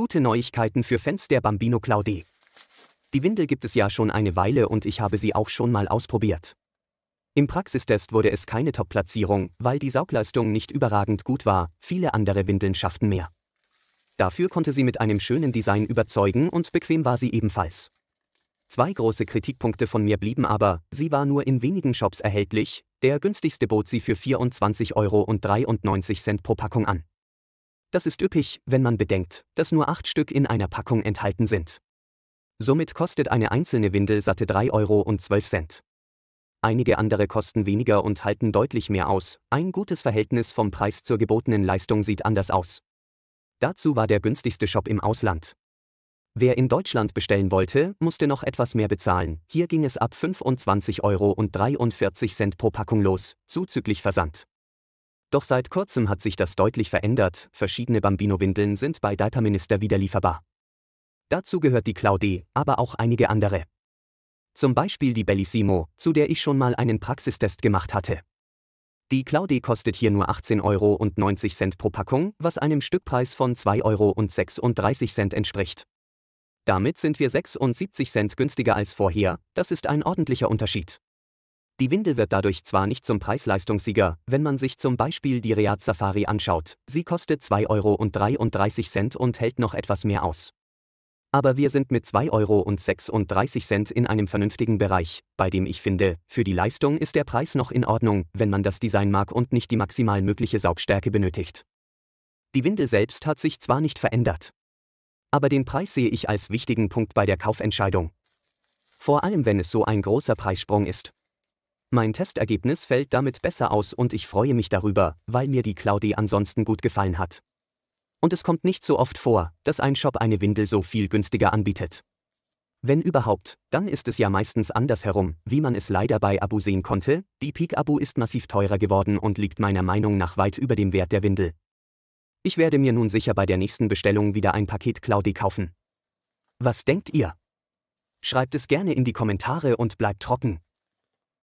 Gute Neuigkeiten für Fans der Bambino Claudé. Die Windel gibt es ja schon eine Weile und ich habe sie auch schon mal ausprobiert. Im Praxistest wurde es keine Top-Platzierung, weil die Saugleistung nicht überragend gut war, viele andere Windeln schafften mehr. Dafür konnte sie mit einem schönen Design überzeugen und bequem war sie ebenfalls. Zwei große Kritikpunkte von mir blieben aber, sie war nur in wenigen Shops erhältlich, der günstigste bot sie für 24,93 Euro pro Packung an. Das ist üppig, wenn man bedenkt, dass nur acht Stück in einer Packung enthalten sind. Somit kostet eine einzelne Windel satte 3,12 Euro. Einige andere kosten weniger und halten deutlich mehr aus, ein gutes Verhältnis vom Preis zur gebotenen Leistung sieht anders aus. Dazu war der günstigste Shop im Ausland. Wer in Deutschland bestellen wollte, musste noch etwas mehr bezahlen, hier ging es ab 25,43 Euro pro Packung los, zuzüglich Versand. Doch seit kurzem hat sich das deutlich verändert, verschiedene Bambino-Windeln sind bei Data-Minister wieder lieferbar. Dazu gehört die Claudie, aber auch einige andere. Zum Beispiel die Bellissimo, zu der ich schon mal einen Praxistest gemacht hatte. Die Claudie kostet hier nur 18,90 Euro pro Packung, was einem Stückpreis von 2,36 Euro entspricht. Damit sind wir 76 Cent günstiger als vorher, das ist ein ordentlicher Unterschied. Die Windel wird dadurch zwar nicht zum Preis-Leistungssieger, wenn man sich zum Beispiel die Reat Safari anschaut, sie kostet 2,33 Euro und hält noch etwas mehr aus. Aber wir sind mit 2,36 Euro in einem vernünftigen Bereich, bei dem ich finde, für die Leistung ist der Preis noch in Ordnung, wenn man das Design mag und nicht die maximal mögliche Saugstärke benötigt. Die Windel selbst hat sich zwar nicht verändert. Aber den Preis sehe ich als wichtigen Punkt bei der Kaufentscheidung. Vor allem wenn es so ein großer Preissprung ist. Mein Testergebnis fällt damit besser aus und ich freue mich darüber, weil mir die Claudi ansonsten gut gefallen hat. Und es kommt nicht so oft vor, dass ein Shop eine Windel so viel günstiger anbietet. Wenn überhaupt, dann ist es ja meistens andersherum, wie man es leider bei Abu sehen konnte, die Peak-Abu ist massiv teurer geworden und liegt meiner Meinung nach weit über dem Wert der Windel. Ich werde mir nun sicher bei der nächsten Bestellung wieder ein Paket Claudi kaufen. Was denkt ihr? Schreibt es gerne in die Kommentare und bleibt trocken.